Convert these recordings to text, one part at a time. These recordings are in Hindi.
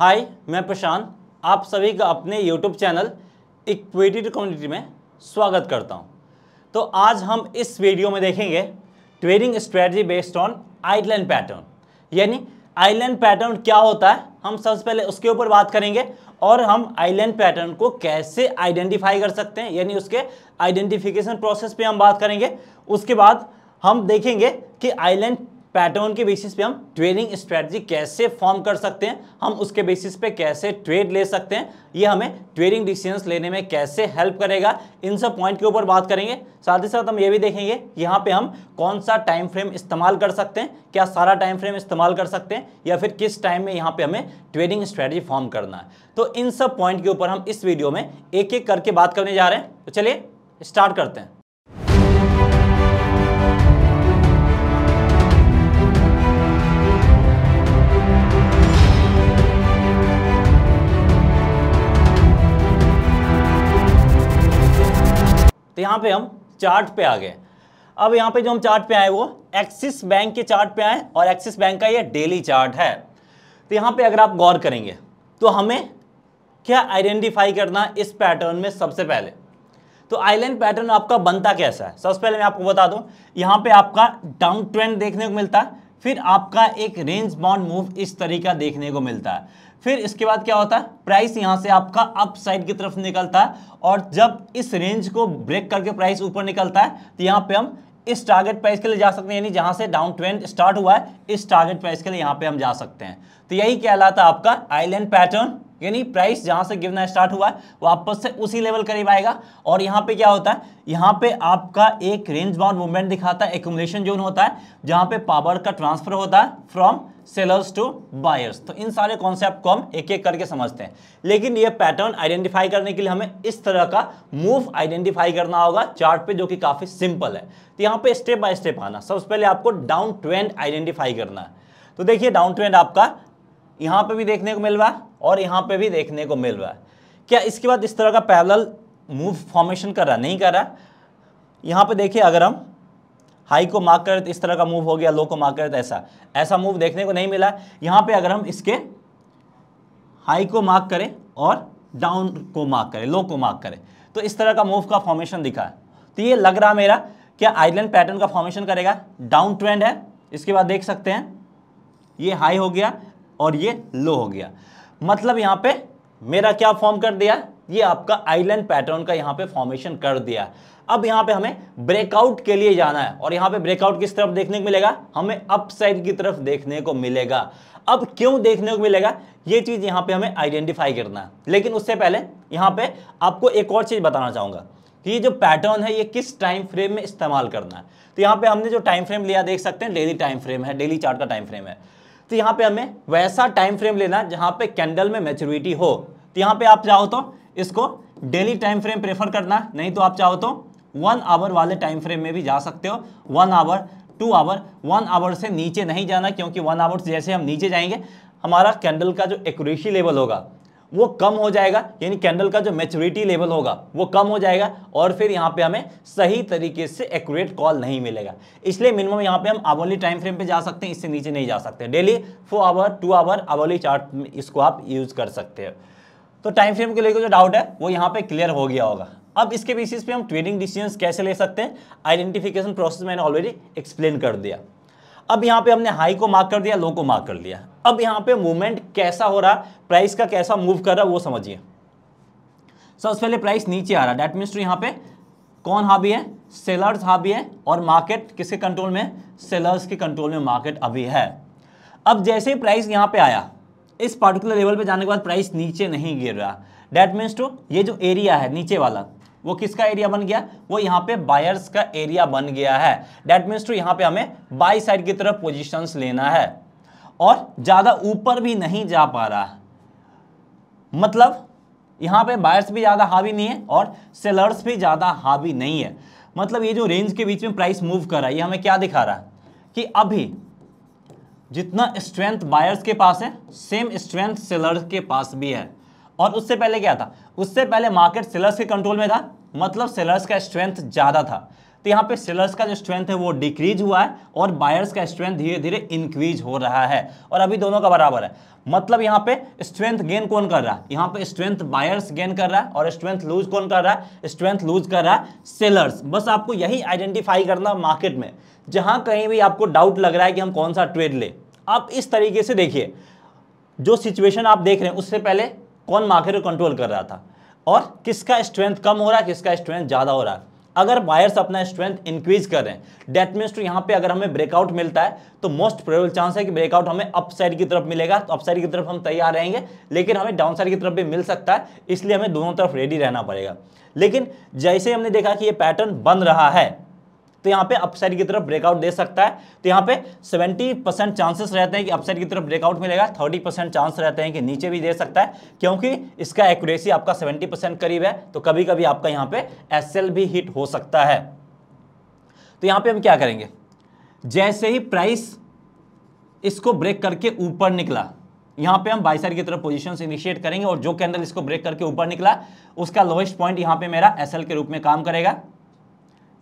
हाय मैं प्रशांत आप सभी का अपने यूट्यूब चैनल इक्विटी कम्युनिटी में स्वागत करता हूं तो आज हम इस वीडियो में देखेंगे trading strategy based on island pattern यानी आइलैंड पैटर्न क्या होता है हम सबसे पहले उसके ऊपर बात करेंगे और हम आइलैंड पैटर्न को कैसे आइडेंटिफाई कर सकते हैं यानी उसके आइडेंटिफिकेशन प्रोसेस पर हम बात करेंगे उसके बाद हम देखेंगे कि आइलैंड पैटर्न के बेसिस पे हम ट्रेडिंग स्ट्रेटजी कैसे फॉर्म कर सकते हैं हम उसके बेसिस पे कैसे ट्रेड ले सकते हैं ये हमें ट्रेडिंग डिसीजंस लेने में कैसे हेल्प करेगा इन सब पॉइंट के ऊपर बात करेंगे साथ ही साथ हम ये भी देखेंगे यहाँ पे हम कौन सा टाइम फ्रेम इस्तेमाल कर सकते हैं क्या सारा टाइम फ्रेम इस्तेमाल कर सकते हैं या फिर किस टाइम में यहाँ पर हमें ट्रेडिंग स्ट्रैटेजी फॉर्म करना है तो इन सब पॉइंट के ऊपर हम इस वीडियो में एक एक करके बात करने जा रहे हैं तो चलिए स्टार्ट करते हैं तो यहाँ पे हम चार्ट पे आ गए अब यहाँ पे जो हम चार्ट पे आए वो एक्सिस बैंक के चार्ट पे आए और एक्सिस बैंक का ये डेली चार्ट है तो यहाँ पे अगर आप गौर करेंगे तो हमें क्या आइडेंटिफाई करना इस पैटर्न में सबसे पहले तो आइलैंड पैटर्न आपका बनता कैसा है सबसे पहले मैं आपको बता दूँ यहाँ पर आपका डाउन ट्रेंड देखने को मिलता है फिर आपका एक रेंज बाउंड मूव इस तरीका देखने को मिलता है फिर इसके बाद क्या होता है प्राइस यहाँ से आपका अप साइड की तरफ निकलता है और जब इस रेंज को ब्रेक करके प्राइस ऊपर निकलता है तो यहाँ पे हम इस टारगेट प्राइस के लिए जा सकते हैं यानी जहाँ से डाउन ट्रेंड स्टार्ट हुआ है इस टारगेट प्राइस के लिए यहाँ पे हम जा सकते हैं तो यही कहलाता आपका आइलैंड पैटर्न यानी प्राइस जहां से गिरना स्टार्ट हुआ है वापस से उसी लेवल करीब आएगा और यहाँ पे क्या होता है यहाँ पे आपका एक रेंज बाउंड मूवमेंट दिखाता है एकुमुलेशन जोन होता है जहां पे पावर का ट्रांसफर होता है फ्रॉम सेलर्स टू बायर्स तो इन सारे कॉन्सेप्ट को हम एक एक करके समझते हैं लेकिन ये पैटर्न आइडेंटिफाई करने के लिए हमें इस तरह का मूव आइडेंटिफाई करना होगा चार्ट पे जो कि काफ़ी सिंपल है तो यहाँ पे स्टेप बाय स्टेप आना सबसे पहले आपको डाउन ट्रेंड आइडेंटिफाई करना है तो देखिए डाउन ट्रेंड आपका यहाँ पे भी देखने को मिल रहा है और यहाँ पे भी देखने को मिल रहा है क्या इसके बाद इस तरह का पैरल मूव फॉर्मेशन कर रहा नहीं कर रहा है यहाँ पर देखिए अगर हम हाई को मार्क करें तो इस तरह का मूव हो गया लो को मार्क करें तो ऐसा ऐसा मूव देखने को नहीं मिला यहाँ पर अगर हम इसके हाई को मार्क करें और डाउन को मार्क करें लो को मार्क करें तो इस तरह का मूव का फॉर्मेशन दिखा है तो ये लग रहा मेरा क्या आइलैंड पैटर्न का फॉर्मेशन करेगा डाउन ट्रेंड है इसके बाद देख सकते हैं ये हाई हो गया और ये लो हो गया मतलब यहाँ पे मेरा क्या फॉर्म कर दिया ये आपका आइलैंड पैटर्न का यहाँ पे फॉर्मेशन कर दिया अब यहाँ पे हमें ब्रेकआउट के लिए जाना है और यहाँ पे ब्रेकआउट किस तरफ देखने को मिलेगा हमें अपसाइड की तरफ देखने को मिलेगा अब क्यों देखने को मिलेगा ये चीज़ यहाँ पे हमें आइडेंटिफाई करना है लेकिन उससे पहले यहाँ पे आपको एक और चीज़ बताना चाहूँगा कि ये जो पैटर्न है ये किस टाइम फ्रेम में इस्तेमाल करना है तो यहाँ पे हमने जो टाइम फ्रेम लिया देख सकते हैं डेली टाइम फ्रेम है डेली चार्ट का टाइम फ्रेम है तो यहाँ पे हमें वैसा टाइम फ्रेम लेना जहाँ पे कैंडल में मेच्योरिटी हो तो यहाँ पे आप चाहो तो इसको डेली टाइम फ्रेम प्रेफर करना नहीं तो आप चाहो तो वन आवर वाले टाइम फ्रेम में भी जा सकते हो one hour two hour one hour से नीचे नहीं जाना क्योंकि वन आवर से जैसे हम नीचे जाएंगे हमारा कैंडल का जो एक्यूरेसी लेवल होगा वो कम हो जाएगा यानी कैंडल का जो मेच्योरिटी लेवल होगा वो कम हो जाएगा और फिर यहाँ पे हमें सही तरीके से एक्यूरेट कॉल नहीं मिलेगा इसलिए मिनिमम यहाँ पे हम आवली टाइम फ्रेम पे जा सकते हैं इससे नीचे नहीं जा सकते daily four hour two hour hourly chart इसको आप यूज़ कर सकते हो तो टाइम फ्रेम के लेकर जो डाउट है वो यहाँ पर क्लियर हो गया होगा अब इसके बेसिस पे हम ट्रेडिंग डिसीजन कैसे ले सकते हैं आइडेंटिफिकेशन प्रोसेस मैंने ऑलरेडी एक्सप्लेन कर दिया अब यहाँ पे हमने हाई को मार्क कर दिया लो को मार्क कर लिया अब यहाँ पे मूवमेंट कैसा हो रहा प्राइस का कैसा मूव कर रहा वो समझिए सबसे पहले प्राइस नीचे आ रहा डैट मीन्स टू यहाँ पे कौन हावी है सेलर्स हावी है और मार्केट किसके कंट्रोल में सेलर्स के कंट्रोल में मार्केट अभी है अब जैसे ही प्राइस यहाँ पे आया इस पर्टिकुलर लेवल पे जाने के बाद प्राइस नीचे नहीं गिर रहा डैट मीन्स टू ये जो एरिया है नीचे वाला वो किसका एरिया बन गया वो यहाँ पे बायर्स का एरिया बन गया है डेट मीन्स टू यहाँ पे हमें बाई साइड की तरफ पोजिशंस लेना है और ज़्यादा ऊपर भी नहीं जा पा रहा मतलब यहाँ पे बायर्स भी ज़्यादा हावी नहीं है और सेलर्स भी ज़्यादा हावी नहीं है मतलब ये जो रेंज के बीच में प्राइस मूव कर रहा है ये हमें क्या दिखा रहा है कि अभी जितना स्ट्रेंथ बायर्स के पास है सेम स्ट्रेंथ सेलर्स के पास भी है और उससे पहले क्या था उससे पहले मार्केट सेलर्स के कंट्रोल में था मतलब सेलर्स का स्ट्रेंथ ज़्यादा था तो यहाँ पे सेलर्स का जो स्ट्रेंथ है वो डिक्रीज हुआ है और बायर्स का स्ट्रेंथ धीरे धीरे इंक्रीज हो रहा है और अभी दोनों का बराबर है मतलब यहाँ पे स्ट्रेंथ गेन कौन कर रहा है यहाँ पे स्ट्रेंथ बायर्स गेन कर रहा है और स्ट्रेंथ लूज कौन कर रहा है स्ट्रेंथ लूज कर रहा है सेलर्स बस आपको यही आइडेंटिफाई करना मार्केट में जहाँ कहीं भी आपको डाउट लग रहा है कि हम कौन सा ट्रेड ले आप इस तरीके से देखिए जो सिचुएशन आप देख रहे हैं उससे पहले कौन मार्केट को कंट्रोल कर रहा था और किसका स्ट्रेंथ कम हो रहा है किसका स्ट्रेंथ ज़्यादा हो रहा है अगर बायर्स अपना स्ट्रेंथ इंक्रीज कर रहे हैं डेट मीन्स टू यहाँ पे अगर हमें ब्रेकआउट मिलता है तो मोस्ट प्रोबेबल चांस है कि ब्रेकआउट हमें अपसाइड की तरफ मिलेगा तो अपसाइड की तरफ हम तैयार रहेंगे लेकिन हमें डाउनसाइड की तरफ भी मिल सकता है इसलिए हमें दोनों तरफ रेडी रहना पड़ेगा लेकिन जैसे हमने देखा कि ये पैटर्न बन रहा है तो यहाँ पे अपसाइड की तरफ ब्रेकआउट दे सकता है तो यहाँ पे 70 परसेंट चांसेस रहते हैं कि अपसाइड की तरफ ब्रेकआउट मिलेगा 30 परसेंट चांस रहते हैं कि नीचे भी दे सकता है क्योंकि इसका एक्यूरेसी आपका 70 परसेंट करीब है तो कभी कभी आपका यहाँ पे एस भी हिट हो सकता है तो यहाँ पे हम क्या करेंगे जैसे ही प्राइस इसको ब्रेक करके ऊपर निकला यहाँ पे हम बाई साइड की तरफ पोजीशन इनिशिएट करेंगे और जो कैंडल इसको ब्रेक करके ऊपर निकला उसका लोएस्ट पॉइंट यहाँ पे मेरा एसएल के रूप में काम करेगा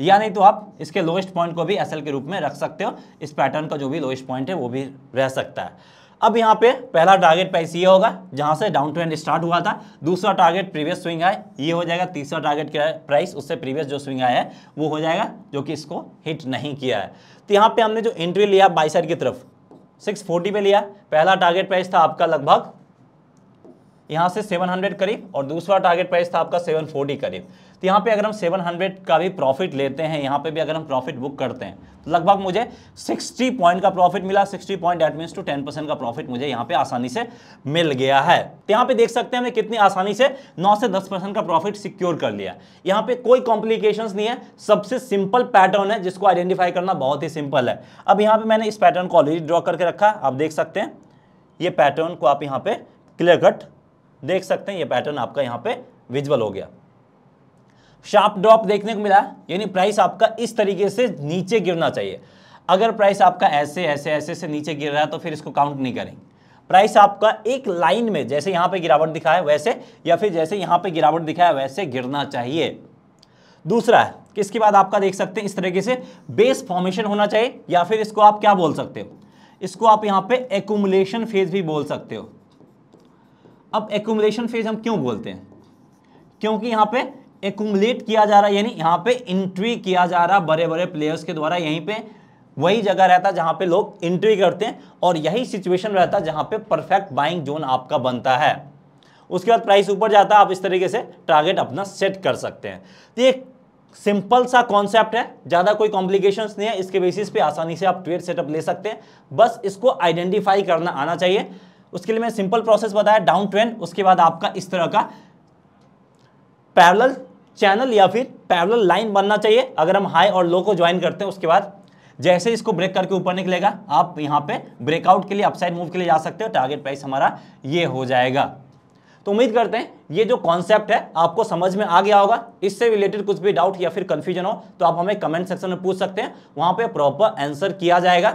या नहीं तो आप इसके लोएस्ट पॉइंट को भी एस के रूप में रख सकते हो इस पैटर्न का जो भी लोएस्ट पॉइंट है वो भी रह सकता है अब यहाँ पे पहला टारगेट प्राइस ये होगा जहाँ से डाउन ट्रेंड स्टार्ट हुआ था दूसरा टारगेट प्रीवियस स्विंग आए ये हो जाएगा तीसरा टारगेट क्या है प्राइस उससे प्रीवियस जो स्विंग आया है वो हो जाएगा जो कि इसको हिट नहीं किया है तो यहाँ पे हमने जो एंट्री लिया बाई साइड की तरफ 640 पे लिया पहला टारगेट प्राइस था आपका लगभग यहाँ से 700 करीब और दूसरा टारगेट प्राइस था आपका 740 करीब तो यहाँ पे अगर हम 700 का भी प्रॉफिट लेते हैं यहाँ पे भी अगर हम प्रॉफिट बुक करते हैं तो लगभग मुझे 60 पॉइंट का प्रॉफिट मिला 60 point that means two 10 percent का प्रॉफिट मुझे यहाँ पे आसानी से मिल गया है तो यहाँ पे देख सकते हैं हमने कितनी आसानी से नौ से दस परसेंट का प्रॉफिट सिक्योर कर लिया यहाँ पे कोई कॉम्प्लिकेशन नहीं है सबसे सिंपल पैटर्न है जिसको आइडेंटिफाई करना बहुत ही सिंपल है अब यहाँ पे मैंने इस पैटर्न को ऑलरेडी ड्रॉ करके रखा आप देख सकते हैं ये पैटर्न को आप यहाँ पे क्लियर कट देख सकते हैं ये पैटर्न आपका यहाँ पे विजुअल हो गया शार्प ड्रॉप देखने को मिला यानी प्राइस आपका इस तरीके से नीचे गिरना चाहिए अगर प्राइस आपका ऐसे ऐसे ऐसे से नीचे गिर रहा है तो फिर इसको काउंट नहीं करेंगे प्राइस आपका एक लाइन में जैसे यहां पे गिरावट दिखाया वैसे या फिर जैसे यहां पे गिरावट दिखाया वैसे गिरना चाहिए दूसरा है कि इसके बाद आपका देख सकते हैं इस तरीके से बेस फॉर्मेशन होना चाहिए या फिर इसको आप क्या बोल सकते हो इसको आप यहां पे एकुमुलेशन फेज भी बोल सकते हो अब एकुमलेशन फेज हम क्यों बोलते हैं क्योंकि यहाँ पे एकुमलेट किया जा रहा है यानी यहाँ पे इंट्री किया जा रहा बड़े बड़े प्लेयर्स के द्वारा यहीं पे वही जगह रहता जहाँ पे लोग इंट्री करते हैं और यही सिचुएशन रहता जहाँ पे परफेक्ट बाइंग जोन आपका बनता है उसके बाद प्राइस ऊपर जाता है आप इस तरीके से टारगेट अपना सेट कर सकते हैं तो ये सिंपल सा कॉन्सेप्ट है ज़्यादा कोई कॉम्प्लिकेशंस नहीं है इसके बेसिस पे आसानी से आप ट्रेड सेटअप ले सकते हैं बस इसको आइडेंटिफाई करना आना चाहिए उसके लिए मैं सिंपल प्रोसेस बताया डाउन ट्रेन उसके बाद आपका इस तरह का पैरल चैनल या फिर पैरल लाइन बनना चाहिए अगर हम हाई और लो को ज्वाइन करते हैं उसके बाद जैसे इसको ब्रेक करके ऊपर निकलेगा आप यहां पे ब्रेकआउट के लिए अपसाइड मूव के लिए जा सकते हो टारगेट प्राइस हमारा ये हो जाएगा तो उम्मीद करते हैं ये जो कॉन्सेप्ट है आपको समझ में आ गया होगा इससे रिलेटेड कुछ भी डाउट या फिर कंफ्यूजन हो तो आप हमें कमेंट सेक्शन में पूछ सकते हैं वहां पे प्रॉपर आंसर किया जाएगा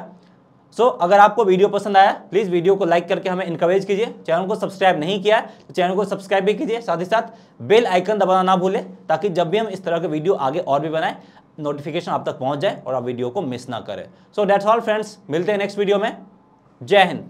सो so, अगर आपको वीडियो पसंद आया प्लीज़ वीडियो को लाइक करके हमें इनकरेज कीजिए चैनल को सब्सक्राइब नहीं किया तो चैनल को सब्सक्राइब भी कीजिए साथ ही साथ बेल आइकन दबाना ना भूलें ताकि जब भी हम इस तरह के वीडियो आगे और भी बनाएं नोटिफिकेशन आप तक पहुंच जाए और आप वीडियो को मिस ना करें सो डैट्स ऑल फ्रेंड्स मिलते हैं नेक्स्ट वीडियो में जय हिंद